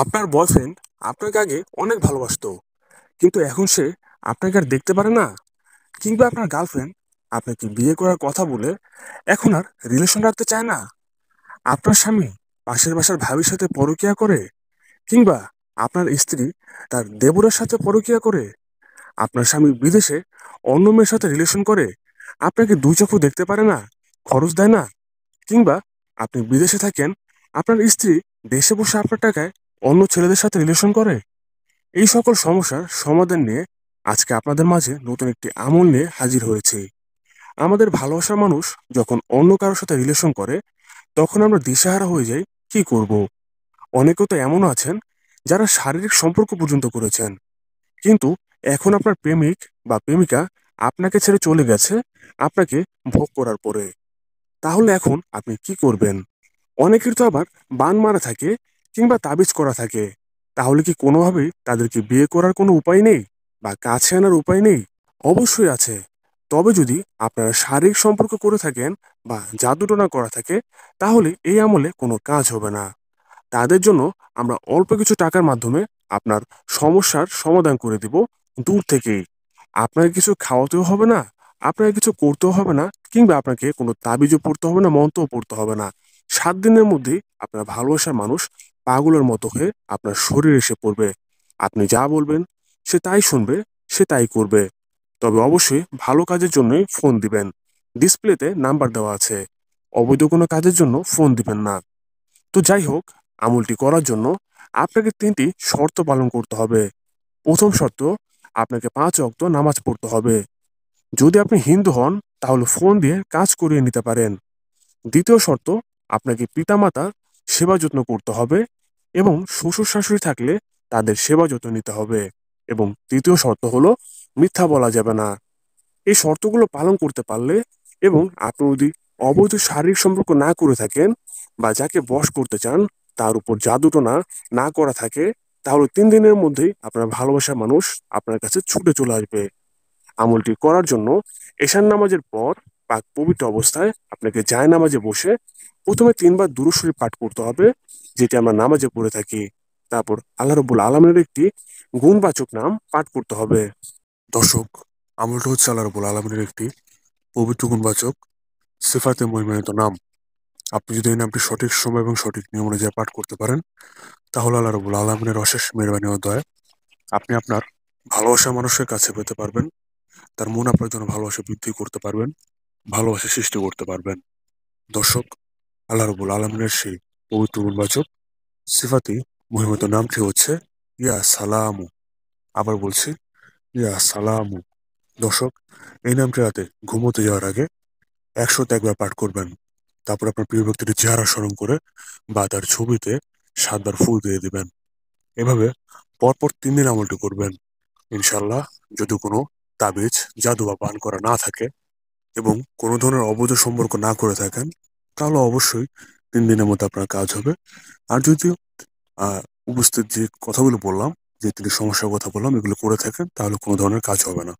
আপনার বয়ফ্রেন্ড আপনাকে আগে অনেক ভালোবাসত কিন্তু এখন সে আপনাকে আর দেখতে পারে না কিংবা আপনার গার্লফ্রেন্ড আপনাকে বিয়ে করার কথা বলে এখন আর রিলেশন রাখতে চায় না আপনার স্বামী পাশের বাসার ভাবির সাথে পরকিয়া করে কিংবা আপনার স্ত্রী তার দেবরের সাথে পরকিয়া করে আপনার স্বামী বিদেশে অন্য মেয়ের সাথে রিলেশন করে আপনাকে দুই চক্ষু দেখতে পারে না খরচ দেয় না কিংবা আপনি বিদেশে থাকেন আপনার স্ত্রী দেশে বসে আপনার টাকায় অন্য ছেলেদের সাথে রিলেশন করে এই সকল সমস্যার সমাধান নিয়ে আজকে আপনাদের মাঝে নতুন একটি আমল নিয়ে হাজির হয়েছে আমাদের ভালোবাসার মানুষ যখন অন্য কারোর সাথে রিলেশন করে তখন আমরা দিশাহারা হয়ে যাই কি করব। অনেকে তো এমনও আছেন যারা শারীরিক সম্পর্ক পর্যন্ত করেছেন কিন্তু এখন আপনার প্রেমিক বা প্রেমিকা আপনাকে ছেড়ে চলে গেছে আপনাকে ভোগ করার পরে তাহলে এখন আপনি কি করবেন অনেকের তো আবার বান মারা থাকে কিংবা তাবিজ করা থাকে তাহলে কি কোনোভাবে তাদেরকে বিয়ে করার কোনো উপায় নেই বা কাছে আনার উপায় নেই অবশ্যই আছে তবে যদি আপনারা শারীরিক সম্পর্ক করে থাকেন বা জাদুটনা করা থাকে তাহলে এই আমলে কোনো কাজ হবে না তাদের জন্য আমরা অল্প কিছু টাকার মাধ্যমে আপনার সমস্যার সমাধান করে দিব দূর থেকেই আপনাকে কিছু খাওয়াতেও হবে না আপনাকে কিছু করতেও হবে না কিংবা আপনাকে কোনো তাবিজও পড়তে হবে না মন্ত্রও পড়তে হবে না সাত দিনের মধ্যে আপনার ভালোবাসার মানুষ পাগলের মতো হয়ে আপনার শরীরে এসে পড়বে আপনি যা বলবেন সে তাই শুনবে সে তাই করবে তবে অবশ্যই ভালো কাজের জন্যই ফোন দিবেন ডিসপ্লেতে নাম্বার দেওয়া আছে অবৈধ কোনো কাজের জন্য ফোন দিবেন না তো যাই হোক আমলটি করার জন্য আপনাকে তিনটি শর্ত পালন করতে হবে প্রথম শর্ত আপনাকে পাঁচ অক্ত নামাজ পড়তে হবে যদি আপনি হিন্দু হন তাহলে ফোন দিয়ে কাজ করিয়ে নিতে পারেন দ্বিতীয় শর্ত আপনাকে পিতামাতার সেবা যত্ন করতে হবে এবং শ্বশুর শাশুড়ি থাকলে তাদের সেবা যত্ন নিতে হবে এবং তৃতীয় শর্ত হলো মিথ্যা বলা যাবে না এই শর্তগুলো পালন করতে পারলে এবং আপনি যদি অবৈধ শারীরিক সম্পর্ক না করে থাকেন বা যাকে বশ করতে চান তার উপর জাদুটনা না করা থাকে তাহলে তিন দিনের মধ্যেই আপনার ভালোবাসা মানুষ আপনার কাছে ছুটে চলে আসবে আমলটি করার জন্য এশান নামাজের পর পাক পবিত্র অবস্থায় আপনাকে যায় নামাজে বসে প্রথমে তিনবার দুরুশরী পাঠ করতে হবে যেটি আমরা নামাজে পড়ে থাকি তারপর আল্লাহ রবুল আলমের একটি গুণবাচক নাম পাঠ করতে হবে দর্শক আমলটা হচ্ছে আল্লাহ রবুল আলমের একটি পবিত্র গুণবাচক সিফাতে মহিমানিত নাম আপনি যদি এই নামটি সঠিক সময় এবং সঠিক নিয়ম অনুযায়ী পাঠ করতে পারেন তাহলে আল্লাহ রবুল আলমের অশেষ মেহরবানি অধ্যায় আপনি আপনার ভালোবাসা মানুষের কাছে পেতে পারবেন তার মন আপনার জন্য ভালোবাসা বৃদ্ধি করতে পারবেন ভালোবাসা সৃষ্টি করতে পারবেন দর্শক আল্লাহ রবুল আলমিনের সেই পবিত্র উন্মাচক সিফাতি মহিমত নামটি হচ্ছে ইয়া সালামু আবার বলছি ইয়া সালামু দর্শক এই নামটি রাতে ঘুমোতে যাওয়ার আগে একশো একবার পাঠ করবেন তারপর আপনার প্রিয় ব্যক্তিটি চেহারা স্মরণ করে বা তার ছবিতে সাতবার ফুল দিয়ে দিবেন এভাবে পরপর তিন দিন আমলটি করবেন ইনশাল্লাহ যদি কোনো তাবিজ জাদু বা পান করা না থাকে এবং কোনো ধরনের অবৈধ সম্পর্ক না করে থাকেন তাহলে অবশ্যই তিন দিনের মধ্যে আপনার কাজ হবে আর যদি উপস্থিত যে কথাগুলো বললাম যে তিনি সমস্যার কথা বললাম এগুলো করে থাকেন তাহলে কোনো ধরনের কাজ হবে না